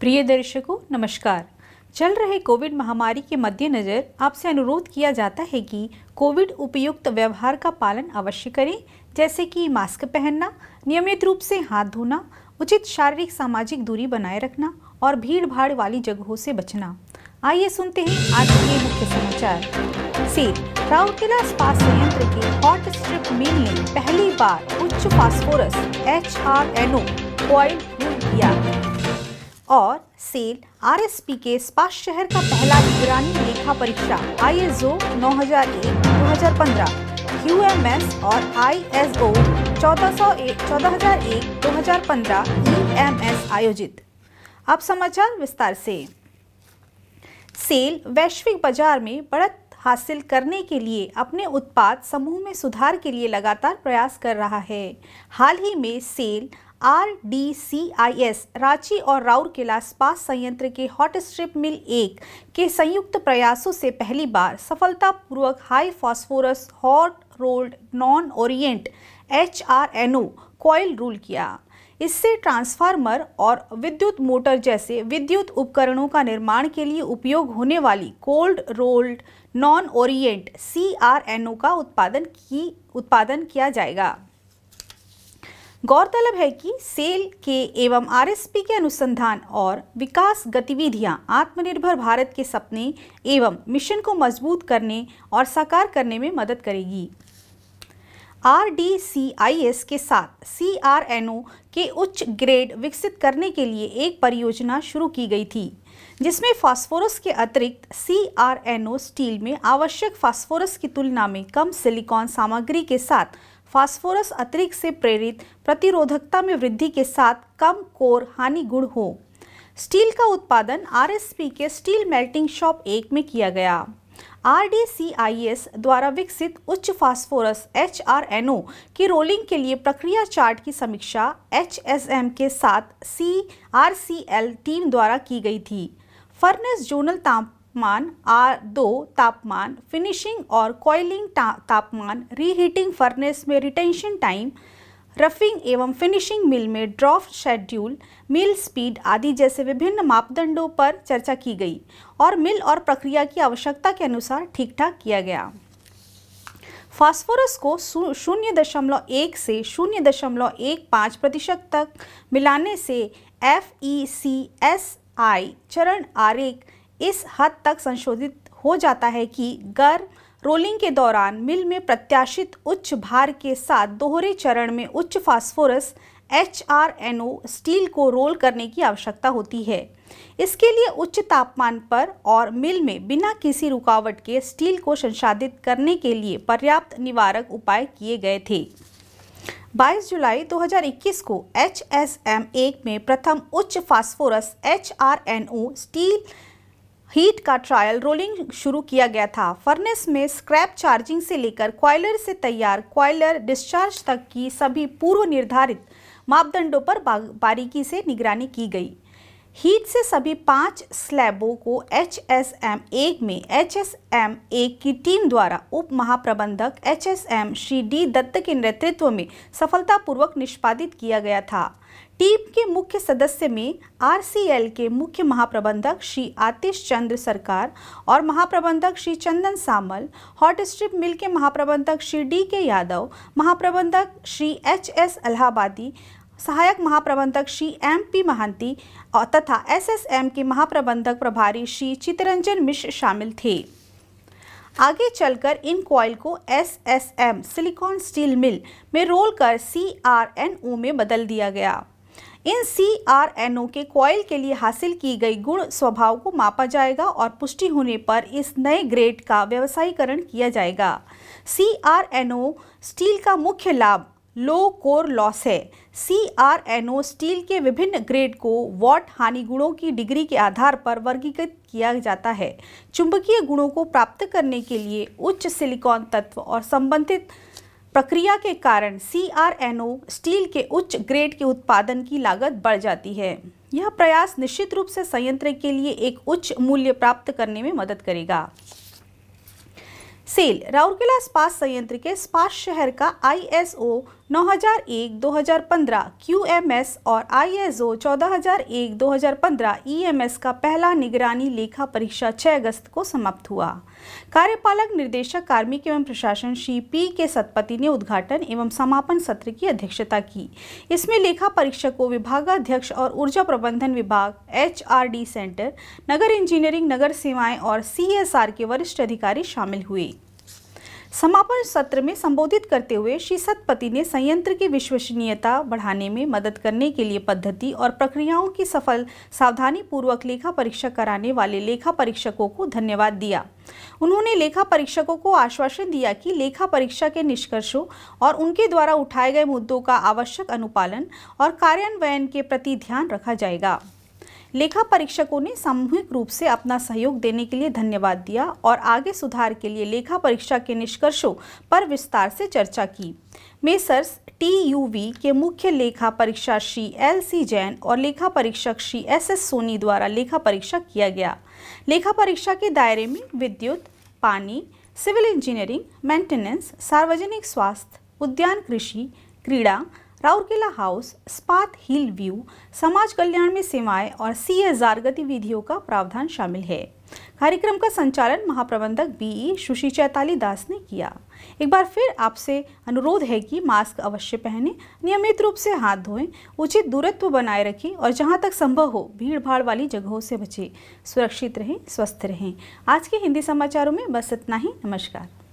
प्रिय दर्शकों नमस्कार चल रहे कोविड महामारी के मद्देनज़र आपसे अनुरोध किया जाता है कि कोविड उपयुक्त व्यवहार का पालन अवश्य करें जैसे कि मास्क पहनना नियमित रूप से हाथ धोना उचित शारीरिक सामाजिक दूरी बनाए रखना और भीड़ भाड़ वाली जगहों से बचना आइए सुनते हैं आज के मुख्य समाचार राउरकेला इस्पात संयंत्र के हॉट स्ट्रिप मिल ने पहली बार उच्च phosphorus H R N O coil use किया और सेल आरएसपी के स्पास शहर का पहला निगरानी लेखा परीक्षा आई एस 2015 क्यूएमएस और चौदह हजार एक ईएमएस आयोजित अब समाचार विस्तार से सेल वैश्विक बाजार में बढ़त हासिल करने के लिए अपने उत्पाद समूह में सुधार के लिए लगातार प्रयास कर रहा है हाल ही में SAIL R D C I S Ranchi और राउरकेला स्पास संयंत्र के हॉट स्ट्रिप मिल एक के संयुक्त प्रयासों से पहली बार सफलतापूर्वक high phosphorus hot rolled non orient H R N O coil roll किया इससे ट्रांसफार्मर और विद्युत मोटर जैसे विद्युत उपकरणों का निर्माण के लिए उपयोग होने वाली cold rolled non orient C R N O का उत्पादन की उत्पादन किया जाएगा गौरतलब है कि सेल के एवं आरएसपी के अनुसंधान और विकास गतिविधियां आत्मनिर्भर भारत के सपने एवं मिशन को मजबूत करने और साकार करने में मदद करेगी आर के साथ सी के उच्च ग्रेड विकसित करने के लिए एक परियोजना शुरू की गई थी जिसमें फास्फोरस के अतिरिक्त C R N O steel में आवश्यक फास्फोरस की तुलना में कम सिलिकॉन सामग्री के साथ फास्फोरस अतिरिक्त से प्रेरित प्रतिरोधकता में वृद्धि के साथ कम कोर हानि गुण हो स्टील का उत्पादन आरएसपी के स्टील मेल्टिंग शॉप एक में किया गया आरडीसीआईएस द्वारा विकसित उच्च फास्फोरस एच की रोलिंग के लिए प्रक्रिया चार्ट की समीक्षा एच के साथ सी टीम द्वारा की गई थी फर्नेस जोनल ताप तापमान आर दो तापमान फिनिशिंग और कॉइलिंग ता, तापमान रीहीटिंग फर्नेस में रिटेंशन टाइम रफिंग एवं फिनिशिंग मिल में ड्रॉफ्ट शेड्यूल मिल स्पीड आदि जैसे विभिन्न मापदंडों पर चर्चा की गई और मिल और प्रक्रिया की आवश्यकता के अनुसार ठीक ठाक किया गया फास्फोरस को शून्य दशमलव एक से शून्य दशमलव एक पाँच प्रतिशत तक मिलाने से F E C S I चरण आरेख इस हद तक संशोधित हो जाता है कि गर रोलिंग के दौरान मिल में प्रत्याशित उच्च भार के साथ दोहरे चरण में उच्च phosphorus H R N O steel को रोल करने की आवश्यकता होती है इसके लिए उच्च तापमान पर और मिल में बिना किसी रुकावट के स्टील को संसाधित करने के लिए पर्याप्त निवारक उपाय किए गए थे 22 जुलाई 2021 को एच एस एम एक में प्रथम उच्च phosphorus H R N O steel heat का ट्रायल रोलिंग शुरू किया गया था फर्नेस में स्क्रैप चार्जिंग से लेकर क्वाइलर से तैयार क्वाइलर डिस्चार्ज तक की सभी पूर्व निर्धारित मापदंडों पर बारीकी से निगरानी की गई हीट से सभी पांच स्लैबों को एच एस एम एक में एच एस एम एक की टीम द्वारा उप महाप्रबंधक H S M Shri D Dutt के नेतृत्व में सफलतापूर्वक निष्पादित किया गया था टीम के मुख्य सदस्य में आरसीएल के मुख्य महाप्रबंधक श्री आतिश चंद्र सरकार और महाप्रबंधक Shri Chandan Samal hot strip mill के महाप्रबंधक श्री डी के यादव महाप्रबंधक श्री एच एस अलाहाबादी सहायक महाप्रबंधक श्री एम पी महंती और तथा एसएसएम के महाप्रबंधक प्रभारी श्री चितरंजन मिश्र शामिल थे आगे चलकर इन कॉयल को S S M silicon steel mill में रोल कर सी आर एन ओ में बदल दिया गया इन सी आर एन ओ के कॉयल के लिए हासिल की गई गुण स्वभाव को मापा जाएगा और पुष्टि होने पर इस नए ग्रेड का व्यवसायीकरण किया जाएगा C R N O steel का मुख्य लाभ लो कोर लॉस है C R N O steel के विभिन्न ग्रेड को वॉट हानि गुणों की डिग्री के आधार पर वर्गीकृत किया जाता है चुंबकीय गुणों को प्राप्त करने के लिए उच्च सिलिकॉन तत्व और संबंधित प्रक्रिया के कारण C R N O steel के उच्च ग्रेड के उत्पादन की लागत बढ़ जाती है यह प्रयास निश्चित रूप से संयंत्र के लिए एक उच्च मूल्य प्राप्त करने में मदद करेगा सेल राउरकेला इस्पात संयंत्र के स्पास शहर का आईएसओ 9001, 2015 QMS और ISO 14001, 2015 EMS का पहला निगरानी लेखा परीक्षा 6 अगस्त को समाप्त हुआ कार्यपालक निर्देशक कार्मिक एवं प्रशासन श्री पी के सतपति ने उद्घाटन एवं समापन सत्र की अध्यक्षता की इसमें लेखा परीक्षक को विभागाध्यक्ष और ऊर्जा प्रबंधन विभाग डी सेंटर नगर इंजीनियरिंग नगर सेवाएं और सी के वरिष्ठ अधिकारी शामिल हुए समापन सत्र में संबोधित करते हुए श्री सतपति ने संयंत्र की विश्वसनीयता बढ़ाने में मदद करने के लिए पद्धति और प्रक्रियाओं की सफल सावधानीपूर्वक लेखा परीक्षा कराने वाले लेखा परीक्षकों को धन्यवाद दिया उन्होंने लेखा परीक्षकों को आश्वासन दिया कि लेखा परीक्षा के निष्कर्षों और उनके द्वारा उठाए गए मुद्दों का आवश्यक अनुपालन और कार्यान्वयन के प्रति ध्यान रखा जाएगा लेखा परीक्षकों ने सामूहिक रूप से अपना सहयोग देने के लिए धन्यवाद दिया और आगे सुधार के लिए लेखा परीक्षा के निष्कर्षों पर विस्तार से चर्चा की मेसर्स टीयूवी के मुख्य लेखा परीक्षा श्री एल सी जैन और लेखा परीक्षक श्री एस एस सोनी द्वारा लेखा परीक्षा किया गया लेखा परीक्षा के दायरे में विद्युत पानी सिविल इंजीनियरिंग मेंटेनेंस सार्वजनिक स्वास्थ्य उद्यान कृषि क्रीड़ा राउरकेला हाउस स्पात हिल व्यू समाज कल्याण में सेवाएं और सी एस आर गतिविधियों का प्रावधान शामिल है कार्यक्रम का संचालन महाप्रबंधक ई सुशी चैताली दास ने किया एक बार फिर आपसे अनुरोध है कि मास्क अवश्य पहने नियमित रूप से हाथ धोएं उचित दूरत्व बनाए रखें और जहां तक संभव हो भीड़ भाड़ वाली जगहों से बचें सुरक्षित रहें स्वस्थ रहें आज के हिंदी समाचारों में बस इतना ही नमस्कार